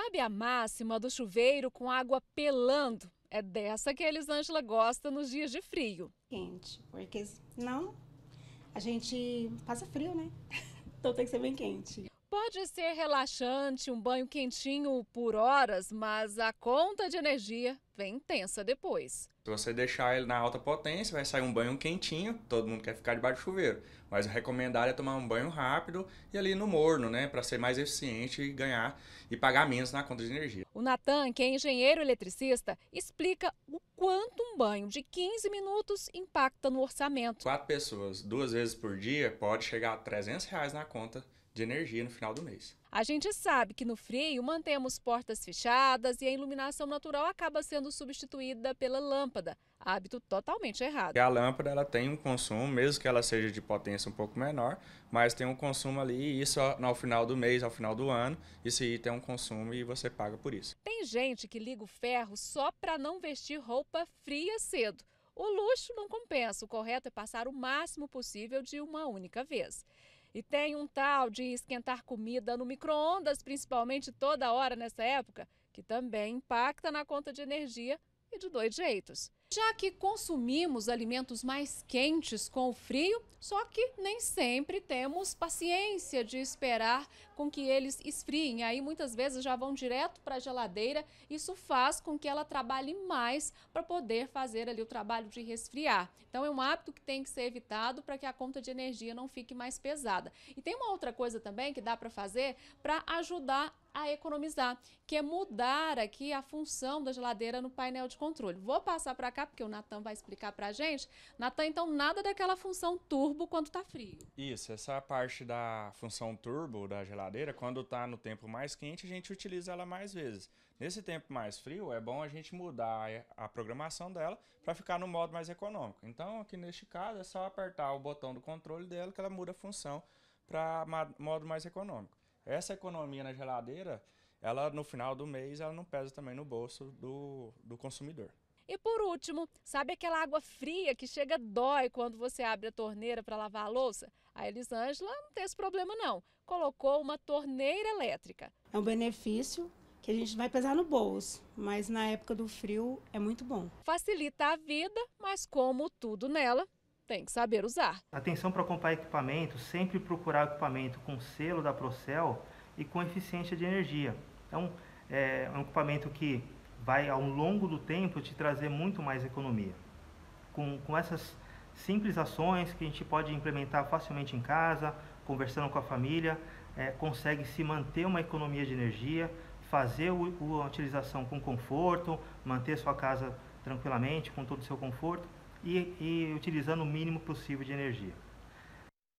Sabe a máxima do chuveiro com água pelando? É dessa que a Elisângela gosta nos dias de frio. Quente, porque senão a gente passa frio, né? Então tem que ser bem quente. Pode ser relaxante, um banho quentinho por horas, mas a conta de energia vem tensa depois. Se você deixar ele na alta potência, vai sair um banho quentinho, todo mundo quer ficar debaixo do chuveiro. Mas o recomendado é tomar um banho rápido e ali no morno, né, para ser mais eficiente e ganhar e pagar menos na conta de energia. O Natan, que é engenheiro eletricista, explica o quanto um banho de 15 minutos impacta no orçamento. Quatro pessoas, duas vezes por dia, pode chegar a 300 reais na conta de energia no final do mês. A gente sabe que no frio mantemos portas fechadas e a iluminação natural acaba sendo substituída pela lâmpada lâmpada, hábito totalmente errado. A lâmpada ela tem um consumo, mesmo que ela seja de potência um pouco menor, mas tem um consumo ali, e isso ao final do mês, ao final do ano, isso aí tem um consumo e você paga por isso. Tem gente que liga o ferro só para não vestir roupa fria cedo. O luxo não compensa, o correto é passar o máximo possível de uma única vez. E tem um tal de esquentar comida no micro-ondas, principalmente toda hora nessa época, que também impacta na conta de energia e de dois jeitos. Já que consumimos alimentos mais quentes com o frio, só que nem sempre temos paciência de esperar com que eles esfriem. Aí muitas vezes já vão direto para a geladeira. Isso faz com que ela trabalhe mais para poder fazer ali o trabalho de resfriar. Então é um hábito que tem que ser evitado para que a conta de energia não fique mais pesada. E tem uma outra coisa também que dá para fazer para ajudar a economizar, que é mudar aqui a função da geladeira no painel de controle. Vou passar para cá cá, porque o Natan vai explicar para a gente. Natan, então nada daquela função turbo quando está frio. Isso, essa parte da função turbo da geladeira, quando está no tempo mais quente, a gente utiliza ela mais vezes. Nesse tempo mais frio, é bom a gente mudar a programação dela para ficar no modo mais econômico. Então, aqui neste caso, é só apertar o botão do controle dela que ela muda a função para modo mais econômico. Essa economia na geladeira, ela no final do mês, ela não pesa também no bolso do, do consumidor. E por último, sabe aquela água fria que chega dói quando você abre a torneira para lavar a louça? A Elisângela não tem esse problema não. Colocou uma torneira elétrica. É um benefício que a gente vai pesar no bolso, mas na época do frio é muito bom. Facilita a vida, mas como tudo nela, tem que saber usar. Atenção para comprar equipamento, sempre procurar equipamento com selo da Procel e com eficiência de energia. Então, é um equipamento que vai ao longo do tempo te trazer muito mais economia. Com, com essas simples ações que a gente pode implementar facilmente em casa, conversando com a família, é, consegue se manter uma economia de energia, fazer o, o, a utilização com conforto, manter sua casa tranquilamente, com todo o seu conforto e, e utilizando o mínimo possível de energia.